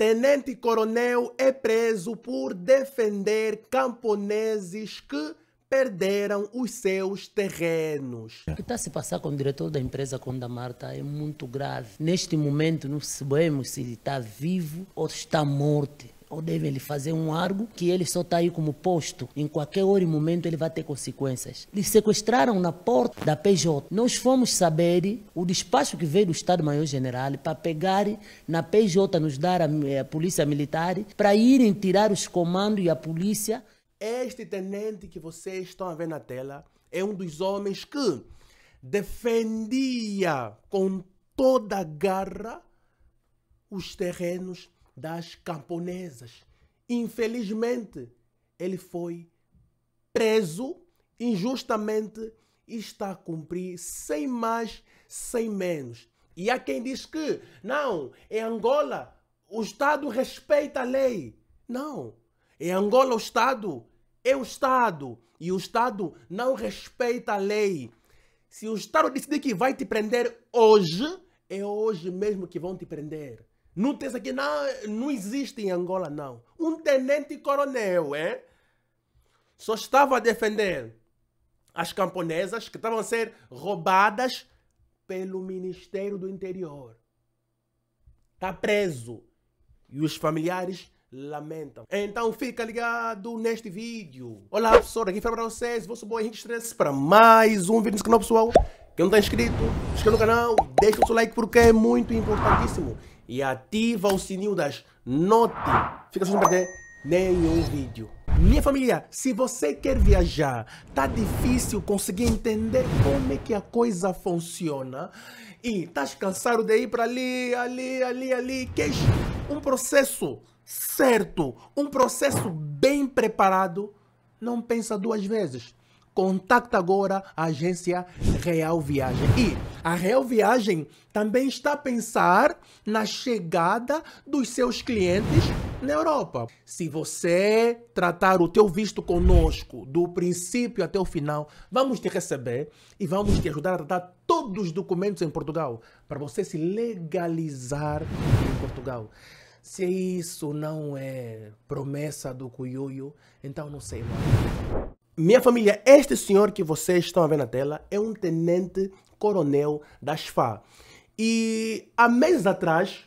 Tenente Coronel é preso por defender camponeses que perderam os seus terrenos. O que está a se passar com o diretor da empresa Conda Marta é muito grave. Neste momento não sabemos se ele está vivo ou está morto ou devem fazer um argo que ele só está aí como posto. Em qualquer hora e momento ele vai ter consequências. Lhe sequestraram na porta da PJ. Nós fomos saber o despacho que veio do Estado-Maior General para pegar na PJ, nos dar a, eh, a polícia militar, para irem tirar os comandos e a polícia. Este tenente que vocês estão a ver na tela é um dos homens que defendia com toda a garra os terrenos das camponesas. Infelizmente, ele foi preso injustamente e está a cumprir sem mais, sem menos. E há quem diz que, não, em Angola o Estado respeita a lei. Não, em Angola o Estado é o Estado e o Estado não respeita a lei. Se o Estado decidir que vai te prender hoje, é hoje mesmo que vão te prender. Não tem aqui, não, não existe em Angola, não. Um tenente-coronel, é? Só estava a defender as camponesas que estavam a ser roubadas pelo Ministério do Interior. Está preso. E os familiares lamentam. Então fica ligado neste vídeo. Olá pessoal, aqui para vocês, vosso bom Henrique Stress para mais um vídeo nesse canal é pessoal. Quem não está inscrito, inscreva no canal, deixa o seu like porque é muito importantíssimo e ativa o sininho das notificações para perder nenhum vídeo. Minha família, se você quer viajar, tá difícil conseguir entender como é que a coisa funciona e tá cansado de ir para ali, ali, ali, ali, quer é um processo certo, um processo bem preparado, não pensa duas vezes. Contacta agora a agência Real Viagem. E a Real Viagem também está a pensar na chegada dos seus clientes na Europa. Se você tratar o teu visto conosco do princípio até o final, vamos te receber e vamos te ajudar a tratar todos os documentos em Portugal para você se legalizar em Portugal. Se isso não é promessa do Cuiuio, então não sei mais. Minha família, este senhor que vocês estão a ver na tela é um tenente coronel da SFA. E há meses atrás,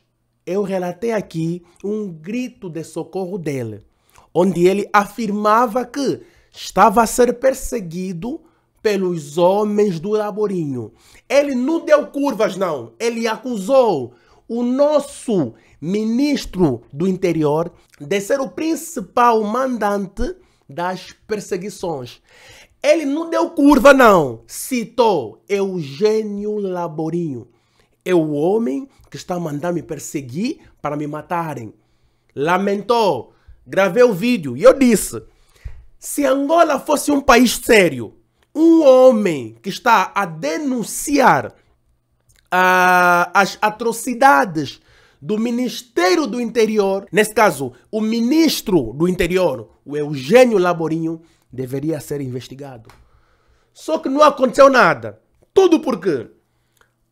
eu relatei aqui um grito de socorro dele, onde ele afirmava que estava a ser perseguido pelos homens do Laborinho. Ele não deu curvas, não. Ele acusou o nosso ministro do interior de ser o principal mandante das perseguições. Ele não deu curva, não. Citou Eugênio Laborinho. É o homem que está mandando me perseguir para me matarem. Lamentou. Gravei o vídeo e eu disse: se Angola fosse um país sério, um homem que está a denunciar uh, as atrocidades do Ministério do Interior, nesse caso, o ministro do Interior, o Eugênio Laborinho, deveria ser investigado. Só que não aconteceu nada. Tudo porque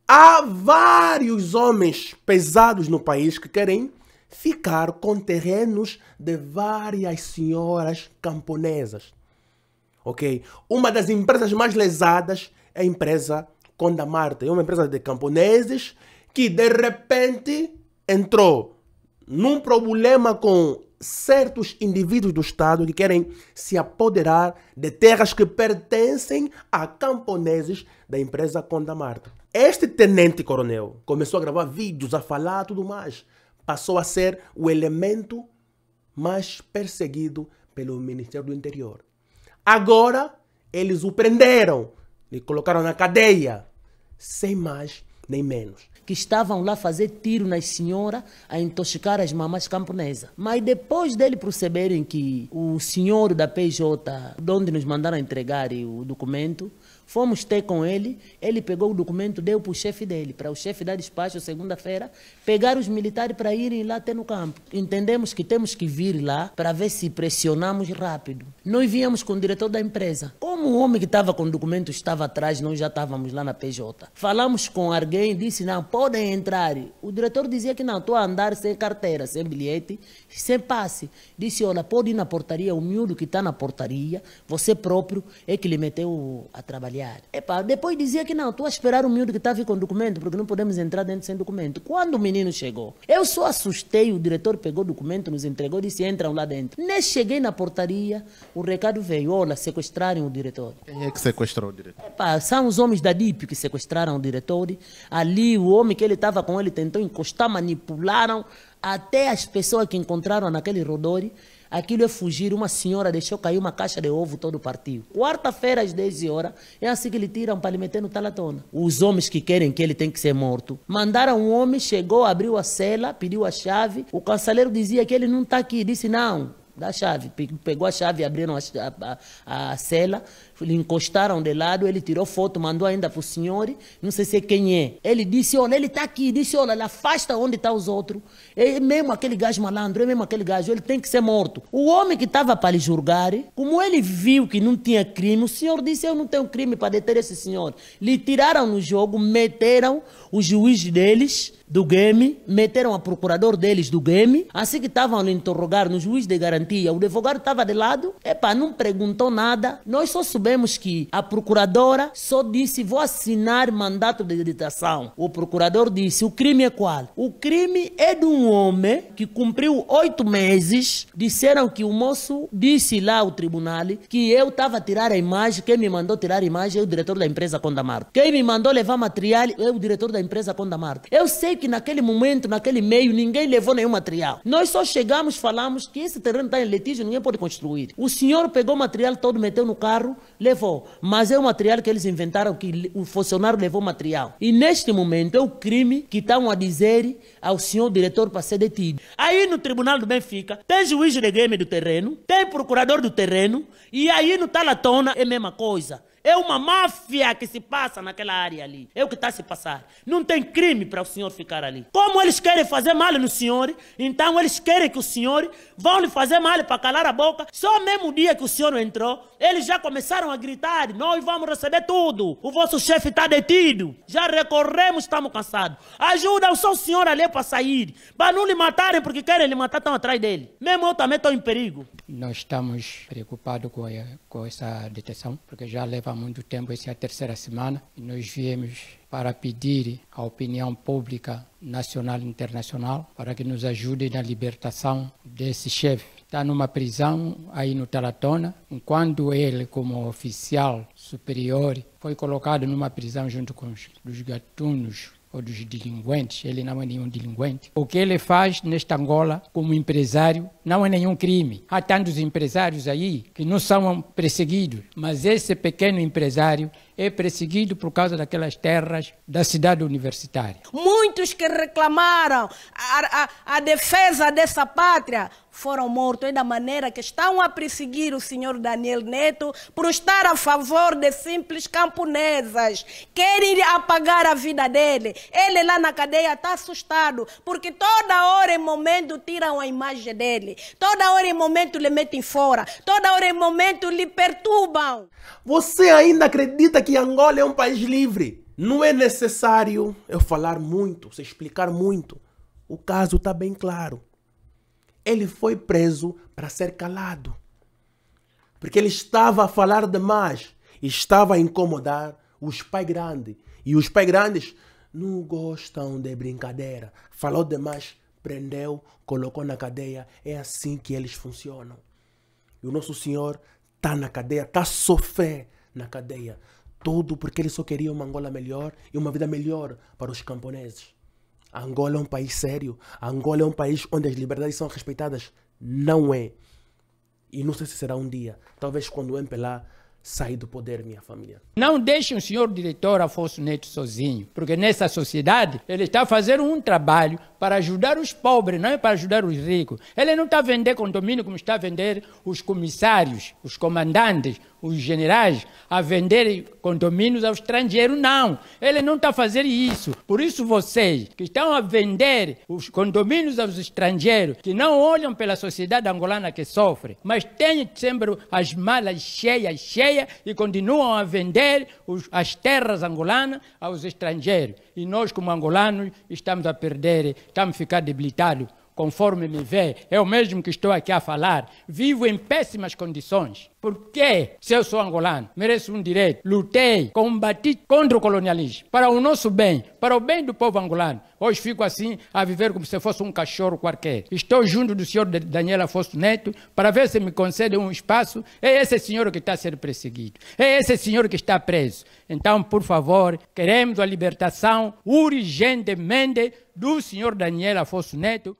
há vários homens pesados no país que querem ficar com terrenos de várias senhoras camponesas. Ok? Uma das empresas mais lesadas é a empresa Conda Marta. É uma empresa de camponeses que, de repente, entrou num problema com certos indivíduos do Estado que querem se apoderar de terras que pertencem a camponeses da empresa Marta. Este tenente-coronel começou a gravar vídeos, a falar tudo mais. Passou a ser o elemento mais perseguido pelo Ministério do Interior. Agora, eles o prenderam e colocaram na cadeia, sem mais nem menos que estavam lá fazer tiro nas senhoras, a intoxicar as mamás camponesas. Mas depois dele perceberem que o senhor da PJ, de onde nos mandaram entregar o documento, Fomos ter com ele, ele pegou o documento, deu para o chefe dele, para o chefe dar despacho segunda-feira, pegar os militares para irem lá até no campo. Entendemos que temos que vir lá para ver se pressionamos rápido. Nós viemos com o diretor da empresa. Como o homem que estava com o documento estava atrás, nós já estávamos lá na PJ. Falamos com alguém, disse, não, podem entrar. O diretor dizia que não, estou a andar sem carteira, sem bilhete, sem passe. Disse, olha, pode ir na portaria, o miúdo que está na portaria, você próprio é que lhe meteu a trabalhar familiar. Epa, é depois dizia que não, estou a esperar o miúdo que está aqui com documento, porque não podemos entrar dentro sem documento. Quando o menino chegou, eu só assustei, o diretor pegou o documento, nos entregou, disse, entram lá dentro. Nem cheguei na portaria, o recado veio, olha, sequestrarem o diretor. Quem é que sequestrou o diretor? Epa, é são os homens da DIP que sequestraram o diretor. Ali, o homem que ele estava com ele tentou encostar, manipularam até as pessoas que encontraram naquele rodor Aquilo é fugir. Uma senhora deixou cair uma caixa de ovo todo o partido. Quarta-feira, às 10 horas, é assim que lhe tiram para lhe meter no talatona. Os homens que querem que ele tem que ser morto. Mandaram um homem, chegou, abriu a cela, pediu a chave. O canceleiro dizia que ele não está aqui. Disse, não, da chave. Pegou a chave, abriram a, a, a cela lhe encostaram de lado, ele tirou foto, mandou ainda para o senhor, não sei se é quem é. Ele disse, olha, ele está aqui, disse, olha, ele afasta onde está os outros. É mesmo aquele gajo malandro, é mesmo aquele gajo, ele tem que ser morto. O homem que estava para lhe julgar, como ele viu que não tinha crime, o senhor disse, eu não tenho crime para deter esse senhor. Lhe tiraram no jogo, meteram o juiz deles do game, meteram a procurador deles do game, assim que estavam a interrogar no juiz de garantia, o advogado estava de lado, epá, não perguntou nada, nós só soubemos sabemos que a procuradora só disse: vou assinar mandato de detenção. O procurador disse: o crime é qual? O crime é de um homem que cumpriu oito meses. Disseram que o moço disse lá ao tribunal que eu estava a tirar a imagem. Quem me mandou tirar a imagem é o diretor da empresa Condamarte. Quem me mandou levar material é o diretor da empresa Condamarte. Eu sei que naquele momento, naquele meio, ninguém levou nenhum material. Nós só chegamos, falamos que esse terreno está em litígio, ninguém pode construir. O senhor pegou o material todo, meteu no carro, Levou. Mas é o material que eles inventaram, que o funcionário levou material. E neste momento é o crime que estão a dizer ao senhor diretor para ser detido. Aí no Tribunal do Benfica, tem juiz de game do terreno, tem procurador do terreno, e aí no Talatona é a mesma coisa. É uma máfia que se passa naquela área ali. É o que está a se passar. Não tem crime para o senhor ficar ali. Como eles querem fazer mal no senhor, então eles querem que o senhor vão lhe fazer mal para calar a boca. Só mesmo dia que o senhor entrou, eles já começaram a gritar: Nós vamos receber tudo. O vosso chefe está detido. Já recorremos, estamos cansados. Ajuda o senhor ali para sair. Para não lhe matarem, porque querem lhe matar, estão atrás dele. Mesmo eu também estou em perigo. Nós estamos preocupados com, com essa detenção, porque já leva há muito tempo, essa é a terceira semana, e nós viemos para pedir à opinião pública nacional e internacional para que nos ajude na libertação desse chefe. Está numa prisão aí no Talatona, enquanto ele, como oficial superior, foi colocado numa prisão junto com os gatunos ou dos delinquentes, ele não é nenhum delinquente. O que ele faz nesta Angola como empresário não é nenhum crime. Há tantos empresários aí que não são perseguidos, mas esse pequeno empresário é perseguido por causa daquelas terras da cidade universitária. Muitos que reclamaram a, a, a defesa dessa pátria foram mortos e é da maneira que estão a perseguir o senhor Daniel Neto por estar a favor de simples camponesas. Querem apagar a vida dele. Ele lá na cadeia está assustado, porque toda hora e momento tiram a imagem dele. Toda hora e momento lhe metem fora. Toda hora e momento lhe perturbam. Você ainda acredita que Angola é um país livre? Não é necessário eu falar muito, se explicar muito. O caso está bem claro ele foi preso para ser calado. Porque ele estava a falar demais, estava a incomodar os pais grandes. E os pais grandes não gostam de brincadeira. Falou demais, prendeu, colocou na cadeia. É assim que eles funcionam. E o nosso Senhor está na cadeia, está sofrendo na cadeia. Tudo porque ele só queria uma Angola melhor e uma vida melhor para os camponeses. Angola é um país sério. Angola é um país onde as liberdades são respeitadas. Não é. E não sei se será um dia. Talvez quando o MPLA sair do poder, minha família. Não deixe o senhor diretor Afonso Neto sozinho, porque nessa sociedade ele está fazendo um trabalho para ajudar os pobres, não é para ajudar os ricos. Ele não está a vender condomínio como está a vender os comissários, os comandantes, os generais a venderem condomínios ao estrangeiro, não. Ele não está a fazer isso. Por isso, vocês que estão a vender os condomínios aos estrangeiros, que não olham pela sociedade angolana que sofre, mas têm sempre as malas cheias, cheias, e continuam a vender os, as terras angolanas aos estrangeiros. E nós, como angolanos, estamos a perder, estamos a ficar debilitados conforme me vê, eu mesmo que estou aqui a falar, vivo em péssimas condições. Porque, se eu sou angolano, mereço um direito, lutei, combati contra o colonialismo, para o nosso bem, para o bem do povo angolano. Hoje fico assim, a viver como se fosse um cachorro qualquer. Estou junto do senhor Daniel Afonso Neto, para ver se me concede um espaço. É esse senhor que está a ser perseguido, é esse senhor que está preso. Então, por favor, queremos a libertação urgentemente do senhor Daniel Afonso Neto.